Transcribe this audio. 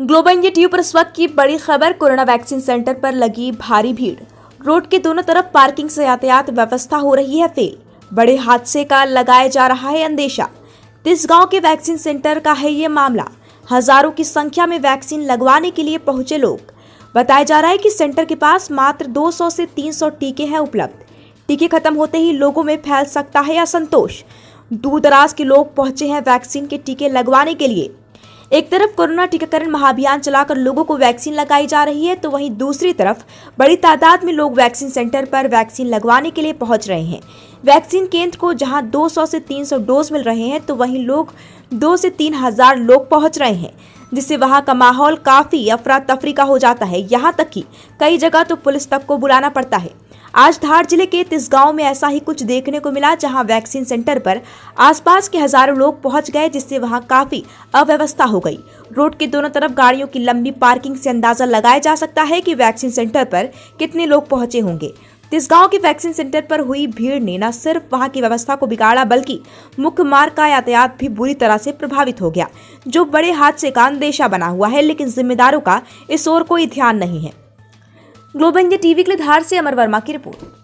global India tube पर इस वक्त की बड़ी खबर कोरोना वैक्सीन सेंटर पर लगी भारी भीड़ रोड के दोनों तरफ पार्किंग से यातायात व्यवस्था हो रही है फेल बड़े हादसे का लगाया जा रहा है अंदेशा तिस गांव के वैक्सीन सेंटर का है ये मामला हजारों की संख्या में वैक्सीन लगवाने के लिए पहुंचे लोग बताया जा रहा है कि सेंटर के पास मात्र 200 से 300 टीके हैं उपलब्ध टीके खत्म होते ही लोगों में फैल सकता है असंतोष दूर दराज के लोग पहुंचे हैं वैक्सीन के टीके लगवाने के लिए एक तरफ कोरोना टीकाकरण महाअभियान चलाकर लोगों को वैक्सीन लगाई जा रही है तो वहीं दूसरी तरफ बड़ी तादाद में लोग वैक्सीन सेंटर पर वैक्सीन लगवाने के लिए पहुंच रहे हैं वैक्सीन केंद्र को जहां 200 से 300 डोज मिल रहे हैं तो वहीं लोग दो से तीन हजार लोग पहुंच रहे हैं जिससे वहाँ का माहौल काफ़ी अफरा तफरी का हो जाता है यहाँ तक कि कई जगह तो पुलिस तक को बुलाना पड़ता है आज धार जिले के गांव में ऐसा ही कुछ देखने को मिला जहां वैक्सीन सेंटर पर आसपास के हजारों लोग पहुंच गए जिससे वहां काफी अव्यवस्था हो गई रोड के दोनों तरफ गाड़ियों की लंबी पार्किंग से अंदाजा लगाया जा सकता है कि वैक्सीन सेंटर पर कितने लोग पहुंचे होंगे तिसगांव के वैक्सीन सेंटर पर हुई भीड़ ने न सिर्फ वहां की व्यवस्था को बिगाड़ा बल्कि मुख्य मार्ग का यातायात भी बुरी तरह से प्रभावित हो गया जो बड़े हादसे का अंदेशा बना हुआ है लेकिन जिम्मेदारों का इस ओर कोई ध्यान नहीं है ग्लोबल इंडिया टीवी के लिए धार से अमर वर्मा की रिपोर्ट